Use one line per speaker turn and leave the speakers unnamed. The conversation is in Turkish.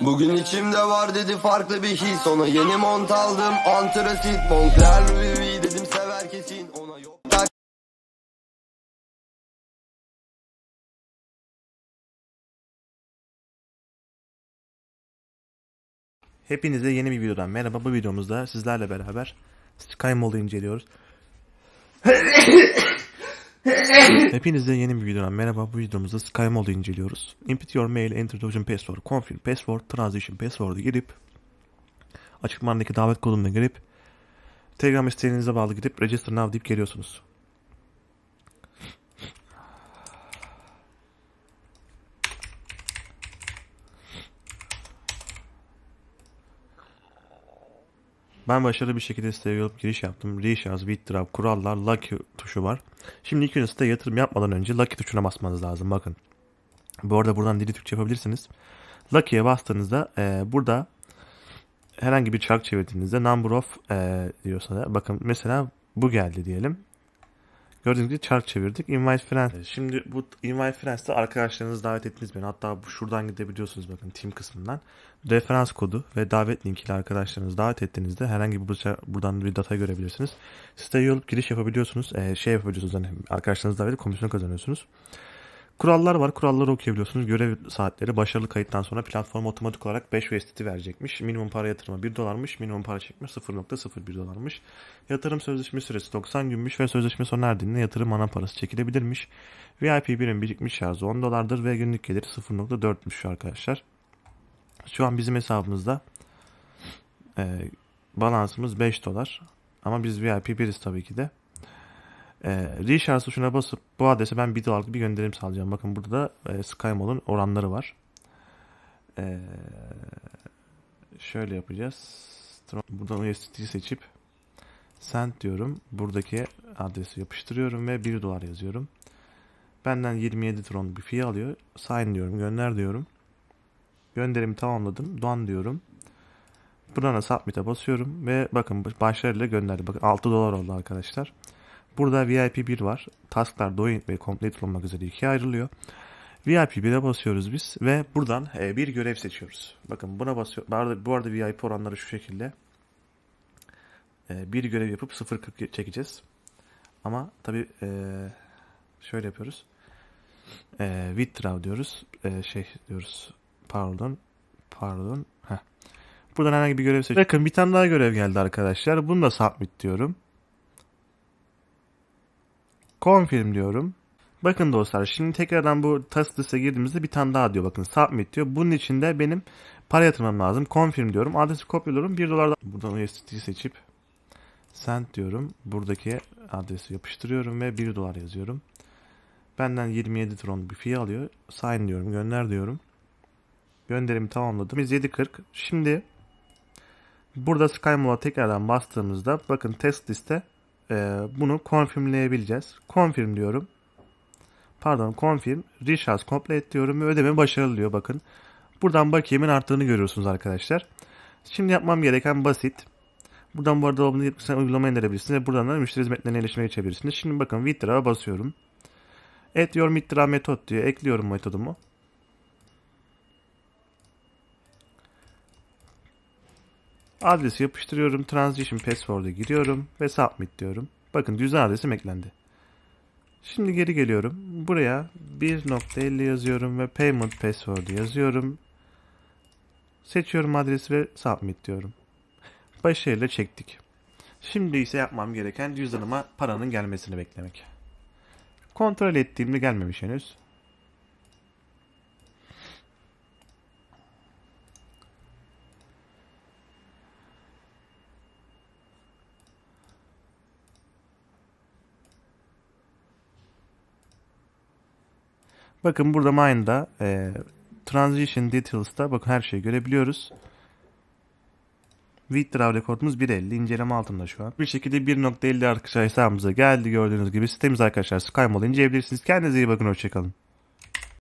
Bugün içimde var dedi farklı bir his şey. Ona yeni mont aldım antrasit Montler dedim sever kesin Ona yok Hepinize yeni bir videodan merhaba. Bu videomuzda sizlerle beraber Sky Mall'u inceliyoruz. Hepinize yeni bir videodan merhaba. Bu videomuzda SkyMall'u inceliyoruz. Input your mail, enter the password, confirm password, transition password'u girip açıklamandaki davet koduna girip Telegram isteğinize bağlı gidip register now deyip geliyorsunuz. Ben başarılı bir şekilde siteye yolup giriş yaptım. Reshaz, Withdraw, kurallar, Lucky tuşu var. Şimdi ilk önce siteye yatırım yapmadan önce Lucky tuşuna basmanız lazım. Bakın. Bu arada buradan dili Türkçe yapabilirsiniz. Lucky'ye bastığınızda e, burada herhangi bir çark çevirdiğinizde number of e, diyorsa da bakın mesela bu geldi diyelim. Gördüğünüz gibi çark çevirdik. Invite Friends. Şimdi bu Invite Friends'te arkadaşlarınızı davet ettiniz beni. Hatta bu şuradan gidebiliyorsunuz bakın team kısmından. Referans kodu ve davet linkiyle arkadaşlarınızı davet ettiğinizde herhangi bir bursa, buradan bir data görebilirsiniz. Siteye yolup giriş yapabiliyorsunuz. Ee, şey yapabiliyorsunuz hani arkadaşlarınızı davet edip komisyon kazanıyorsunuz. Kurallar var. Kuralları okuyabiliyorsunuz. Görev saatleri başarılı kayıttan sonra platform otomatik olarak 5 USDT verecekmiş. Minimum para yatırma 1 dolarmış. Minimum para çekme 0.01 dolarmış. Yatırım sözleşme süresi 90 günmüş ve sözleşme sona erdiğinde yatırım ana parası çekilebilirmiş. VIP birim birikmiş şarjı 10 dolardır ve günlük geliri 0.4'müş arkadaşlar. Şu an bizim hesabımızda e, balansımız 5 dolar. Ama biz VIP biriz tabii ki de. E, ee, Richards tuşuna basıp bu adrese ben 1 dolarlık bir gönderim sağlayacağım. Bakın burada da e, SkyMall'ın oranları var. E, şöyle yapacağız. Buradan USDT seçip send diyorum. Buradaki adresi yapıştırıyorum ve 1 dolar yazıyorum. Benden 27 tron bir fee alıyor. Sign diyorum, gönder diyorum. Gönderimi tamamladım. Don diyorum. Buradan submit'e basıyorum ve bakın başlarıyla gönderdi. Bakın 6 dolar oldu arkadaşlar. Burada VIP 1 var. Tasklar Doing ve Complete olmak üzere ikiye ayrılıyor. VIP 1'e basıyoruz biz ve buradan e, bir görev seçiyoruz. Bakın buna basıyor. Bu arada, bu arada VIP oranları şu şekilde. E, bir görev yapıp 0.40 çekeceğiz. Ama tabi e, şöyle yapıyoruz. Withdraw diyoruz. Şey diyoruz. Pardon. Pardon. Heh. Buradan herhangi bir görev seçiyoruz. Bakın bir tane daha görev geldi arkadaşlar. Bunu da submit diyorum. Confirm diyorum. Bakın dostlar şimdi tekrardan bu task list'e girdiğimizde bir tane daha diyor bakın submit diyor. Bunun için de benim para yatırmam lazım. Confirm diyorum. Adresi kopyalıyorum. 1 dolardan buradan USDT seçip send diyorum. Buradaki adresi yapıştırıyorum ve 1 dolar yazıyorum. Benden 27 tron bir fee alıyor. Sign diyorum. Gönder diyorum. Gönderimi tamamladım. Biz 7.40. Şimdi burada SkyMall'a tekrardan bastığımızda bakın test liste e, bunu confirmleyebileceğiz. Confirm diyorum. Pardon confirm. Recharge complete diyorum ve ödeme başarılı diyor bakın. Buradan bakiyemin arttığını görüyorsunuz arkadaşlar. Şimdi yapmam gereken basit. Buradan bu arada Open uygulama indirebilirsiniz ve buradan da müşteri hizmetlerine erişime geçebilirsiniz. Şimdi bakın withdraw'a basıyorum. Add your withdraw metot diyor. Ekliyorum metodumu. Adresi yapıştırıyorum. Transition password'a giriyorum ve submit diyorum. Bakın düz adresim eklendi. Şimdi geri geliyorum. Buraya 1.50 yazıyorum ve payment password'u yazıyorum. Seçiyorum adresi ve submit diyorum. Başarıyla çektik. Şimdi ise yapmam gereken cüzdanıma paranın gelmesini beklemek. Kontrol ettiğimde gelmemiş henüz. Bakın burada mine'da e, transition details'ta bakın her şeyi görebiliyoruz. Withdraw rekortumuz 1.50 inceleme altında şu an. Bir şekilde 1.50 arkadaşlar hesabımıza geldi gördüğünüz gibi sitemiz arkadaşlar SkyMall'ı inceleyebilirsiniz. Kendinize iyi bakın hoşçakalın.